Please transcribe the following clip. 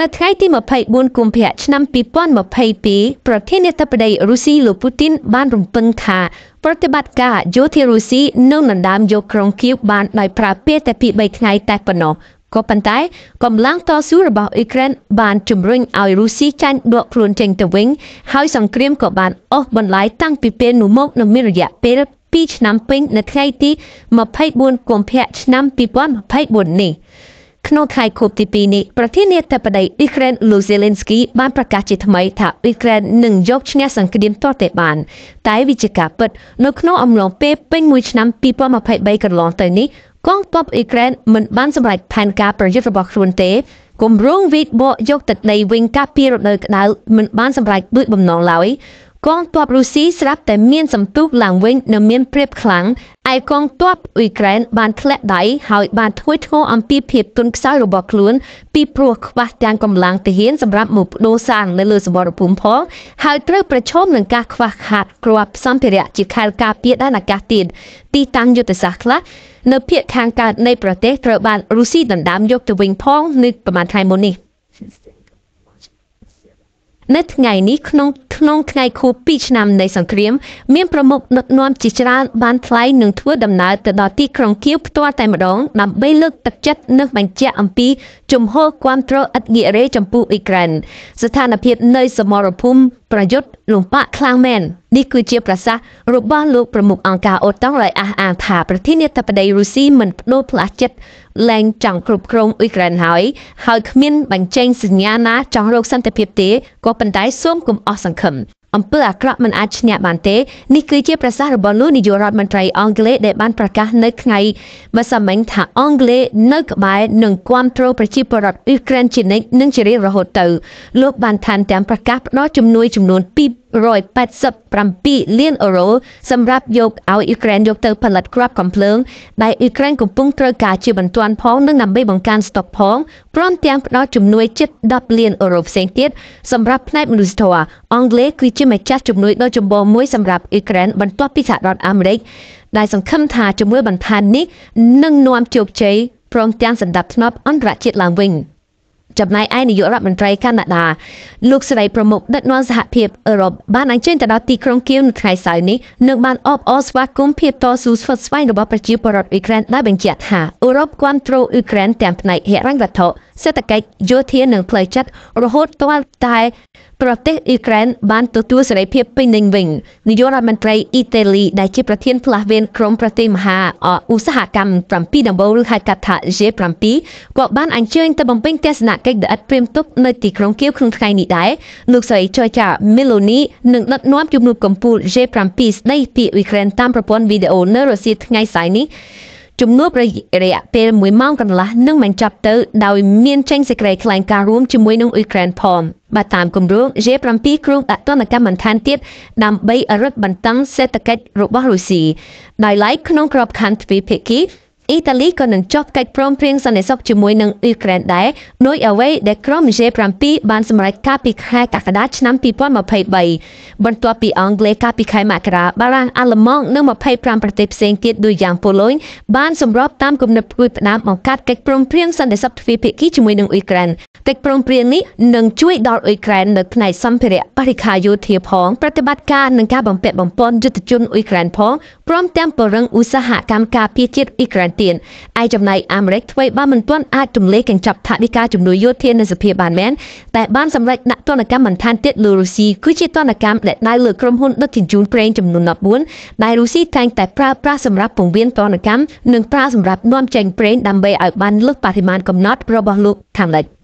នៅថ្ងៃទី24កុម្ភៈឆ្នាំ2022ប្រធានាធិបតីរុស្ស៊ីលោកពូទីនបានរំពឹងថាប្រតិបត្តិការយោធារុស្ស៊ីនឹងដណ្ដើមយកក្រុងគៀវបានដោយប្រើពេលតែពី3ថ្ងៃតែប៉ុណ្ណោះក៏ប៉ុន្តែកម្លាំងតស៊ូរបស់អ៊ុយក្រែនបានជំរុញឲ្យរុស្ស៊ីចាញ់ដកខ្លួនចេញទៅវិញហើយសង្គ្រាមក៏បានអស់បន្លាយតាំងពីពេលនោះមកនៅមានរយៈពេល2ឆ្នាំពេញ នៅថ្ងៃទី24កុម្ភៈឆ្នាំ2024នេះ។ក្នុងថ្ងៃខួបទី2នេះប្រធានាធិបតីអ៊ុយក្រែនលូសេលិនស្គីបានប្រកាសជាថ្មីថាអ៊ុយក្រែននឹងយកឈ្នះសង្គ្រាមទាល់តែបានតែវាជាការពិតនៅក្នុងអំឡុងពេលពេញមួយឆ្នាំ2023កន្លងទៅនេះកងទ័ពអ៊ុយក្រែនមិនបានសម្រេចផែនការប្រយុទ្ធរបស់ខ្លួនទេគម្រោងវិបកយកទឹកដីវិញការពីរដូវក្តៅមិនបានសម្រេចដូចបំណងឡើយកងទ័ពរុស្ស៊ីស្រាប់តែមានសន្ទុះឡើងវិញនិងមានព្រៀបខ្លាំងឯកងទ័ពអ៊ុយក្រែនបានធ្លាក់ដៃហើយបានធ្វើធ្ងរអំពីភាពទន់ខ្សោយរបស់ខ្លួនពីព្រោះខ្វះទាំងកម្លាំងទាហានសម្រាប់មកបដូរសាងនៅលើសមរភូមិផងហើយត្រូវប្រឈមនឹងការខ្វះខាតគ្រាប់សម្ភារៈជាខែលការពារដែនអាកាសទៀតទីតាំងយុទ្ធសាស្ត្រខ្លះនៅភូមិខាងកើតនៃប្រទេសត្រូវបានរុស្ស៊ីដណ្ដើមយកទៅវិញផងនៅប្រមាណថ្ងៃមុននេះនៅថ្ងៃនេះក្នុងក្នុងថ្ងៃខួប2ឆ្នាំនៃសង្គ្រាមមានប្រមុខដឹកនាំជាច្រើនបានថ្លែងនឹងធ្វើដំណើរទៅដល់ទីក្រុងគៀវផ្ទាល់តែម្ដងដើម្បីលើកទឹកចិត្តនិងបញ្ជាក់អំពីជំហរគាំទ្រឥតងាករេចំពោះអ៊ុយក្រែនស្ថានភាពនៅសមរភូមិប្រយុទ្ធលំបាកខ្លាំងមែន។នេះគឺជាប្រសាសន៍របស់លោកប្រមុខអង្គការអូតុងដែលអះអាងថាប្រធានាធិបតីរុស្ស៊ីមិនបដូរផ្លាស់ចិត្តលែងចង់គ្រប់គ្រងអ៊ុយក្រែនហើយហើយគ្មានបញ្ចេញសញ្ញាណាចង់រកសន្តិភាពទេក៏ប៉ុន្តែសូមកុំអស់សង្ឃឹមអំពើអាក្រក់មិនអាចឈ្នះបានទេនេះគឺជាប្រសាសន៍របស់លោកនាយករដ្ឋមន្ត្រីអង់គ្លេសដែលបានប្រកាសនៅថ្ងៃម្សិលមិញថាអង់គ្លេសនៅក្បែរនឹងគ្រប់គ្រងប្រជាពលរដ្ឋអ៊ុយក្រែនជានិច្ចនិងជារៀងរហូតទៅលោកបានថែមទាំងប្រកាសផ្តល់ជំនួយចំនួន187លានអឺរ៉ូសម្រាប់យកឲ្យអ៊ុយក្រែនយកទៅផលិតគ្រាប់កំភ្លើង ដែលអ៊ុយក្រែនកំពុងត្រូវការជាបន្ទាន់ផងនិងដើម្បីបង្កើនស្តុកផងព្រមទាំងផ្តល់ជំនួយជិត10លានអឺរ៉ូផ្សេងទៀតសម្រាប់ផ្នែកមនុស្សធម៌អង់គ្លេសគឺជាជាម្ចាស់ជំនួយដ៏ចម្បងមួយសម្រាប់អ៊ុយក្រែនបន្ទាប់ពីសហរដ្ឋអាមេរិកដែលសង្ឃឹមថាជំនួយបន្ថែមនេះនឹងនាំជោគជ័យព្រមទាំងសម្ដាប់ធ្នាប់អន្តរជាតិឡើងវិញចំណែកឯនាយករដ្ឋមន្ត្រីកាណាដាលោកស្រីប្រមុខដឹកនាំសហភាពអឺរ៉ុបបានអញ្ជើញទៅដល់ទីក្រុងគៀវនៅថ្ងៃសៅរ៍នេះនឹងបានអបអរស្វាគមន៍ភាពតស៊ូស្វិតស្វែងរបស់ប្រជាពលរដ្ឋអ៊ុយក្រែនដែលបញ្ជាក់ថាអឺរ៉ុបគ្រប់គ្រងអ៊ុយក្រែនទាំងផ្នែកហិរញ្ញវត្ថុសេដ្ឋកិច្ចយោធានិងផ្លូវចិត្តរហូតទាល់តែប្រទេសអ៊ុយក្រែនបានទទួលសេរីភាពពេញលេញវិញនាយករដ្ឋមន្ត្រីអ៊ីតាលីដែលជាប្រធានផ្លាស់វេនក្រុមប្រទេសមហាឧស្សាហកម្ម7ដំបូលហៅកាត់ថា G7 ក៏បានអញ្ជើញទៅបំពេញទស្សនកិច្ចដែលឥតព្រមទុកនៅទីក្រុងគៀវក្នុងថ្ងៃនេះដែរលោកស្រីចយចា Meloni នឹងដឹកនាំជំនួបកម្ពុជា G7 ស្ដីពីអ៊ុយក្រែនតាមប្រព័ន្ធវីដេអូនៅរុស្ស៊ីថ្ងៃស្អែកនេះជំនួបរយៈពេល1ម៉ោងកន្លះនឹងបញ្ចប់ទៅដោយមានចេញសេចក្តីថ្លែងការណ៍រួមជាមួយនឹងអ៊ុយក្រែនផងបាទតាមគម្រោង G7 គ្រោងអតនកម្មបន្ថែមទៀតដើម្បីរឹតបន្តឹងសេដ្ឋកិច្ចរបស់រុស្ស៊ីដោយឡែកក្នុងក្របខ័ណ្ឌទ្វេភាគីអ៊ីតាលីក៏នឹងចុះកិច្ចព្រមព្រៀងសន្តិសុខជាមួយនឹងអ៊ុយក្រែនដែរដោយអ្វីដែលក្រុម G7 បានសម្រេចកាលពីខែកក្កដាឆ្នាំ2023បន្ទាប់ពីអង់គ្លេសកាលពីខែមករាបារាំងអាល្លឺម៉ង់និង25ប្រទេសផ្សេងទៀតដូចយ៉ាងប៉ូលុយបានសម្របតាមគំនិតផ្ដួចផ្ដើមបង្កើតកិច្ចព្រមព្រៀងសន្តិសុខទ្វេភាគីជាមួយនឹងអ៊ុយក្រែនកិច្ចព្រមព្រៀងនេះនឹងជួយដល់អ៊ុយក្រែននៅផ្នែកសម្ភារៈបរិការយោធាផងប្រតិបត្តិការនិងការបំពាក់បំពន់យុទ្ធជនអ៊ុយក្រែនផងព្រមទាំងពង្រឹងឧស្សាហកម្មការពារជាតិអ៊ុយក្រែនទៀតឯចំណែកអាមេរិកធ្វើបានមិនទាន់អាចទម្លាយកញ្ចប់ថាវិការជំនួយយោធានៅសភាបានមែនតែបានសម្រេចដាក់ទណ្ឌកម្មបន្ថែមទៀតលើរុស្ស៊ីគឺជាទណ្ឌកម្មដែលដៅលើក្រុមហ៊ុនដឹកជញ្ជូនប្រេងចំនួន14ដែលរុស្ស៊ីតែងតែប្រើប្រាស់សម្រាប់ពង្រៀនទណ្ឌកម្មនិងប្រើសម្រាប់នាំចេញប្រេងដើម្បីឲ្យបានលើសបរិមាណកំណត់របស់លោកខាងលិច។